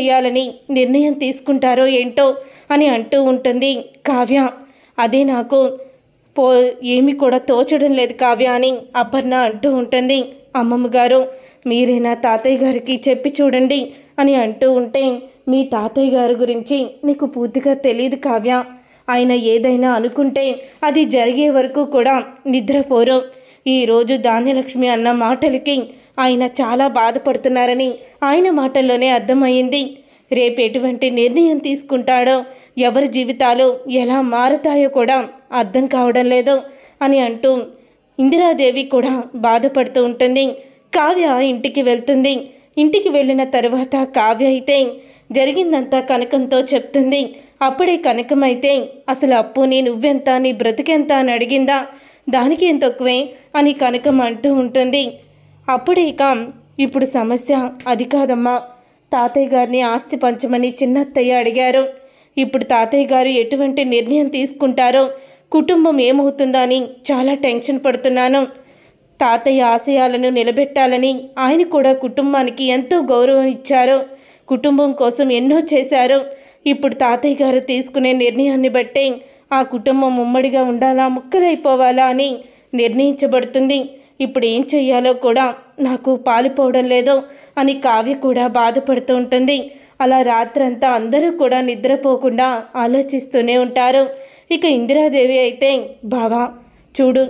చేయాలని నిర్ణయం తీసుకుంటారో ఏంటో అని అంటూ ఉంటుంది కావ్య అదే నాకు పో ఏమి కూడా తోచడం లేదు కావ్య అని అపర్ణ అంటూ ఉంటుంది అమ్మమ్మ గారు మీరైనా తాతయ్య గారికి చెప్పి చూడండి అని అంటూ ఉంటే మీ తాతయ్య గారి గురించి నీకు పూర్తిగా తెలియదు కావ్య ఆయన ఏదైనా అనుకుంటే అది జరిగే వరకు కూడా నిద్రపోరు ఈరోజు ధాన్యలక్ష్మి అన్న మాటలకి ఆయన చాలా బాధపడుతున్నారని ఆయన మాటల్లోనే అర్థమైంది రేపు ఎటువంటి నిర్ణయం తీసుకుంటాడో ఎవరి జీవితాలు ఎలా మారతాయో కూడా అర్థం కావడం లేదు అని అంటూ ఇందిరాదేవి కూడా బాధపడుతూ ఉంటుంది కావ్య ఇంటికి వెళ్తుంది ఇంటికి వెళ్ళిన తర్వాత కావ్య అయితే జరిగిందంతా కనకంతో చెప్తుంది అప్పుడే కనకమైతే అసలు అప్పు నీ నువ్వెంత నీ బ్రతికెంత అని అడిగిందా దానికి ఎంత తక్కువే అని కనకం అంటూ ఉంటుంది అప్పుడే ఇక ఇప్పుడు సమస్య అది కాదమ్మా తాతయ్య గారిని ఆస్తి పంచమని చిన్నత్తయ్య అడిగారు ఇప్పుడు తాతయ్య గారు ఎటువంటి నిర్ణయం తీసుకుంటారో కుటుంబం ఏమవుతుందని చాలా టెన్షన్ పడుతున్నాను తాతయ్య ఆశయాలను నిలబెట్టాలని ఆయన కూడా కుటుంబానికి ఎంతో గౌరవం ఇచ్చారు కుటుంబం కోసం ఎన్నో చేశారు ఇప్పుడు తాతయ్య గారు తీసుకునే నిర్ణయాన్ని బట్టి ఆ కుటుంబం ఉమ్మడిగా ఉండాలా ముక్కలైపోవాలా అని నిర్ణయించబడుతుంది ఇప్పుడు ఏం చెయ్యాలో కూడా నాకు పాలిపోవడం లేదో అని కావ్య కూడా బాధపడుతూ ఉంటుంది అలా రాత్రంతా అందరూ కూడా నిద్రపోకుండా ఆలోచిస్తూనే ఉంటారు ఇక ఇందిరాదేవి అయితే బావా చూడు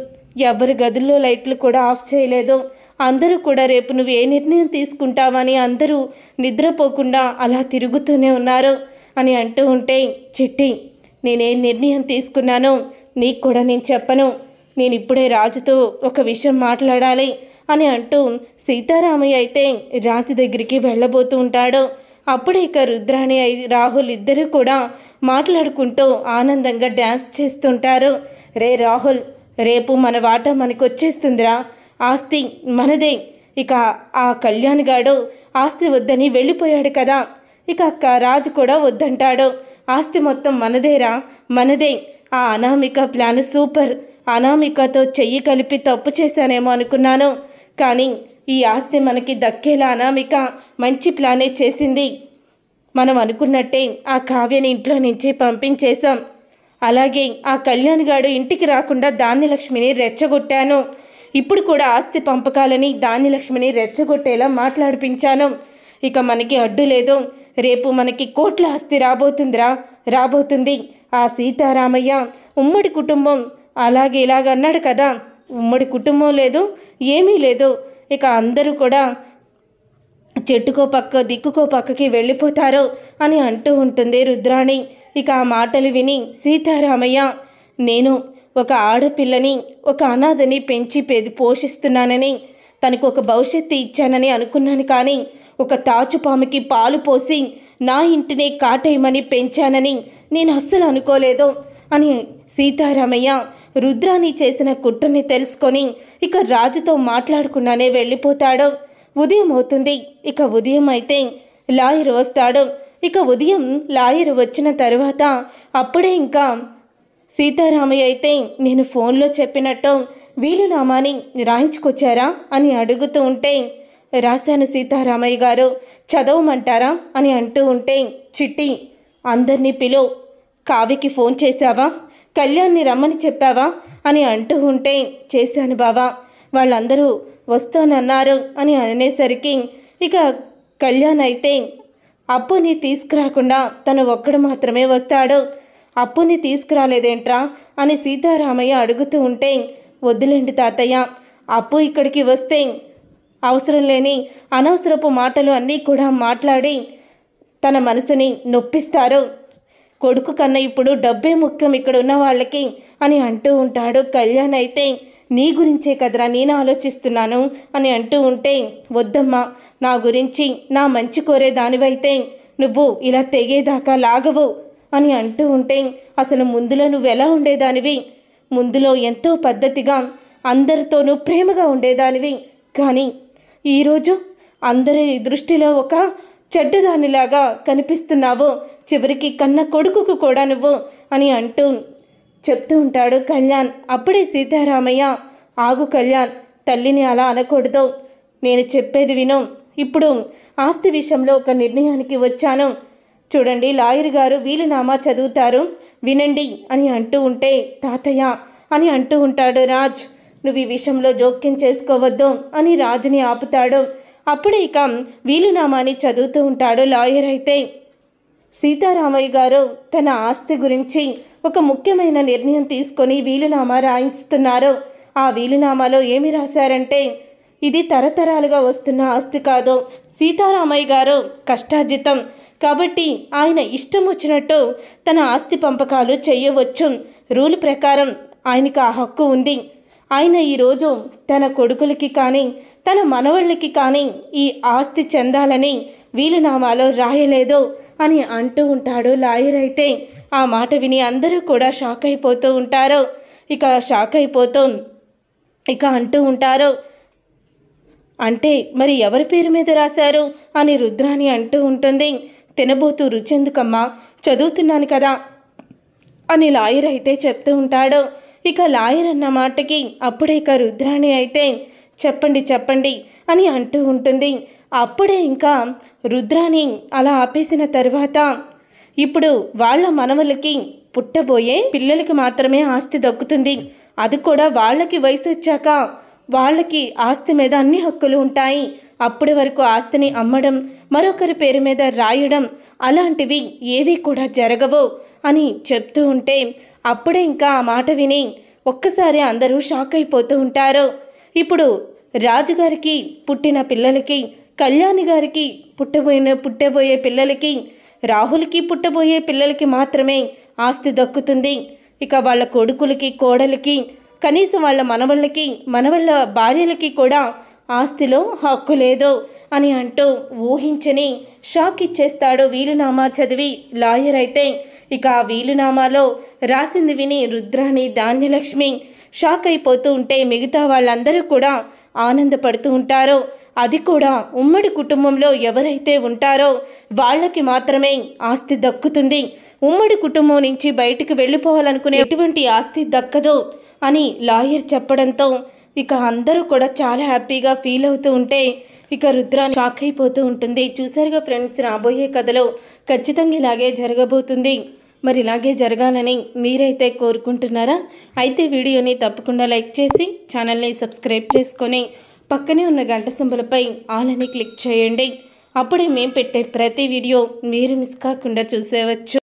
ఎవరి గదుల్లో లైట్లు కూడా ఆఫ్ చేయలేదు అందరూ కూడా రేపు నువ్వు ఏ నిర్ణయం తీసుకుంటావని అందరూ నిద్రపోకుండా అలా తిరుగుతూనే ఉన్నారు అని అంటూ ఉంటే చిట్టి నేనే నిర్ణయం తీసుకున్నానో నీకు కూడా నేను చెప్పను నేను ఇప్పుడే రాజుతో ఒక విషయం మాట్లాడాలి అని అంటూ సీతారామయ్య అయితే రాజు దగ్గరికి వెళ్ళబోతూ ఉంటాడు అప్పుడే ఇక రుద్రాణి రాహుల్ ఇద్దరూ కూడా మాట్లాడుకుంటూ ఆనందంగా డ్యాన్స్ చేస్తుంటారు రే రాహుల్ రేపు మన వాట మనకు వచ్చేస్తుందిరా ఆస్తి మనదే ఇక ఆ కళ్యాణ్గాడు ఆస్తి వద్దని వెళ్ళిపోయాడు కదా ఇక అక్క రాజు కూడా వద్దంటాడు ఆస్తి మొత్తం మనదేరా మనదే ఆ అనామిక ప్లాన్ సూపర్ అనామికతో చెయ్యి కలిపి తప్పు చేశానేమో అనుకున్నాను కానీ ఈ ఆస్తి మనకి దక్కేలా అనామిక మంచి ప్లానే చేసింది మనం అనుకున్నట్టే ఆ కావ్యని ఇంట్లో నుంచి పంపించేశాం అలాగే ఆ కళ్యాణ్ ఇంటికి రాకుండా ధాన్యలక్ష్మిని రెచ్చగొట్టాను ఇప్పుడు కూడా ఆస్తి పంపకాలని ధాన్యలక్ష్మిని రెచ్చగొట్టేలా మాట్లాడిపించాను ఇక మనకి అడ్డు లేదు రేపు మనకి కోట్ల ఆస్తి రాబోతుందిరా రాబోతుంది ఆ సీతారామయ్య ఉమ్మడి కుటుంబం అలాగే ఇలాగ అన్నాడు కదా ఉమ్మడి కుటుంబం లేదు ఏమీ లేదు ఇక అందరూ కూడా చెట్టుకో పక్క దిక్కుకో పక్కకి వెళ్ళిపోతారు అని అంటూ ఉంటుంది రుద్రాణి ఇక ఆ మాటలు విని సీతారామయ్య నేను ఒక ఆడపిల్లని ఒక అనాథని పెంచి పెది పోషిస్తున్నానని తనకు ఒక భవిష్యత్తు ఇచ్చానని అనుకున్నాను కానీ ఒక తాచుపాముకి పాలు పోసి నా ఇంటినే కాటేయమని పెంచానని నేను అస్సలు అనుకోలేదు అని సీతారామయ్య రుద్రాని చేసిన కుట్రని తెలుసుకొని ఇక రాజుతో మాట్లాడకుండానే వెళ్ళిపోతాడు ఉదయం అవుతుంది ఇక ఉదయం అయితే లాయర్ వస్తాడు ఇక ఉదయం లాయర్ వచ్చిన తర్వాత అప్పుడే ఇంకా సీతారామయ్య అయితే నేను ఫోన్లో చెప్పినట్టు వీలునామాని రాయించుకొచ్చారా అని అడుగుతూ ఉంటే రాశాను సీతారామయ్య గారు చదవమంటారా అని అంటూ ఉంటే చిట్టి అందరినీ పిలు కావికి ఫోన్ చేశావా కళ్యాణ్ని రమ్మని చెప్పావా అని అంటూ ఉంటే చేశాను బావా వాళ్ళందరూ వస్తానన్నారు అని అనేసరికి ఇక కళ్యాణ్ అయితే అప్పుని తీసుకురాకుండా తను ఒక్కడు మాత్రమే వస్తాడు అప్పుని తీసుకురాలేదేంట్రా అని సీతారామయ్య అడుగుతూ ఉంటే వద్దులేండి తాతయ్య అప్పు ఇక్కడికి వస్తే అవసరం లేని అనవసరపు మాటలు అన్నీ కూడా మాట్లాడి తన మనసుని నొప్పిస్తారు కొడుకు కన్నా ఇప్పుడు డబ్బే ముఖ్యం ఇక్కడ ఉన్న వాళ్ళకి అని అంటూ ఉంటాడు కళ్యాణ్ అయితే నీ గురించే కదరా నేను ఆలోచిస్తున్నాను అని అంటూ ఉంటే వద్దమ్మా నా గురించి నా మంచి కోరే దానివైతే నువ్వు ఇలా తెగేదాకా లాగవు అని అంటూ ఉంటే అసలు ముందులో నువ్వు ఎలా ఉండేదానివి ముందులో ఎంతో పద్ధతిగా అందరితోనూ ప్రేమగా ఉండేదానివి కానీ ఈరోజు అందరి దృష్టిలో ఒక చెడ్డదానిలాగా కనిపిస్తున్నావు చివరికి కన్న కొడుకుకు కూడా నువ్వు అని అంటూ చెప్తూ ఉంటాడు కళ్యాణ్ అప్పుడే సీతారామయ్య ఆగు కళ్యాణ్ తల్లిని అలా అనకూడదు నేను చెప్పేది విను ఇప్పుడు ఆస్తి విషయంలో ఒక నిర్ణయానికి వచ్చాను చూడండి లాయర్ గారు వీలునామా చదువుతారు వినండి అని అంటూ ఉంటే తాతయ్య అని అంటూ ఉంటాడు రాజ్ నువ్వు ఈ విషయంలో జోక్యం చేసుకోవద్దు అని రాజుని ఆపుతాడు అప్పుడే ఇక వీలునామాని చదువుతూ ఉంటాడు లాయర్ అయితే సీతారామయ్య గారు తన ఆస్తి గురించి ఒక ముఖ్యమైన నిర్ణయం తీసుకొని వీలునామా రాయిస్తున్నారు ఆ వీలునామాలో ఏమి రాశారంటే ఇది తరతరాలుగా వస్తున్న ఆస్తి కాదు సీతారామయ్య గారు కష్టార్జితం కాబట్టి ఆయన ఇష్టం వచ్చినట్టు తన ఆస్తి పంపకాలు చేయవచ్చు రూల్ ప్రకారం ఆయనకు ఆ హక్కు ఉంది ఆయన ఈరోజు తన కొడుకులకి కానీ తన మనవళ్ళకి కానీ ఈ ఆస్తి చెందాలని వీలునామాలో రాయలేదు అని అంటూ ఉంటాడు లాయర్ అయితే ఆ మాట విని అందరూ కూడా షాక్ అయిపోతూ ఉంటారు ఇక షాక్ అయిపోతూ ఇక అంటూ ఉంటారు అంటే మరి ఎవరి పేరు మీద రాశారు అని రుద్రాని అంటూ ఉంటుంది తినబోతూ రుచెందుకమ్మా చదువుతున్నాను కదా అని లాయర్ అయితే చెప్తూ ఉంటాడు ఇక లాయర్ అన్న మాటకి అప్పుడే ఇక రుద్రాణి అయితే చెప్పండి చెప్పండి అని అంటూ ఉంటుంది అప్పుడే ఇంకా రుద్రాని అలా ఆపేసిన తర్వాత ఇప్పుడు వాళ్ళ మనవలకి పుట్టబోయే పిల్లలకి మాత్రమే ఆస్తి దక్కుతుంది అది కూడా వాళ్ళకి వయసు వచ్చాక వాళ్ళకి ఆస్తి మీద అన్ని హక్కులు ఉంటాయి అప్పటి వరకు ఆస్తిని అమ్మడం మరొకరి పేరు మీద రాయడం అలాంటివి ఏవి కూడా జరగవు అని చెప్తూ ఉంటే అప్పుడే ఇంకా ఆ మాట విని ఒక్కసారి అందరూ షాక్ అయిపోతూ ఉంటారు ఇప్పుడు రాజుగారికి పుట్టిన పిల్లలకి కళ్యాణి గారికి పుట్టబోయిన పుట్టబోయే పిల్లలకి రాహుల్కి పుట్టబోయే పిల్లలకి మాత్రమే ఆస్తి దక్కుతుంది ఇక వాళ్ళ కొడుకులకి కోడలకి కనీసం వాళ్ళ మనవళ్ళకి మనవళ్ళ భార్యలకి కూడా ఆస్తిలో హక్కు లేదు అని అంటూ ఊహించని షాక్ ఇచ్చేస్తాడు వీలునామా చదివి లాయర్ అయితే ఇక ఆ వీలునామాలో రాసింది విని రుద్రాని ధాన్యలక్ష్మి షాక్ అయిపోతూ ఉంటే మిగతా వాళ్ళందరూ కూడా ఆనందపడుతూ ఉంటారు అది కూడా ఉమ్మడి కుటుంబంలో ఎవరైతే ఉంటారో వాళ్ళకి మాత్రమే ఆస్తి దక్కుతుంది ఉమ్మడి కుటుంబం నుంచి బయటకు వెళ్ళిపోవాలనుకునే ఎటువంటి ఆస్తి దక్కదు అని లాయర్ చెప్పడంతో ఇక అందరూ కూడా చాలా హ్యాపీగా ఫీల్ అవుతూ ఉంటే ఇక రుద్ర షాక్ అయిపోతూ ఉంటుంది చూసారుగా ఫ్రెండ్స్ రాబోయే కథలో ఖచ్చితంగా ఇలాగే జరగబోతుంది మరి ఇలాగే జరగాలని మీరైతే కోరుకుంటున్నారా అయితే వీడియోని తప్పకుండా లైక్ చేసి ఛానల్ని సబ్స్క్రైబ్ చేసుకొని పక్కనే ఉన్న గంట సింబలపై ఆల్ అని క్లిక్ చేయండి అప్పుడే మేము పెట్టే ప్రతి వీడియో మీరు మిస్ కాకుండా చూసేవచ్చు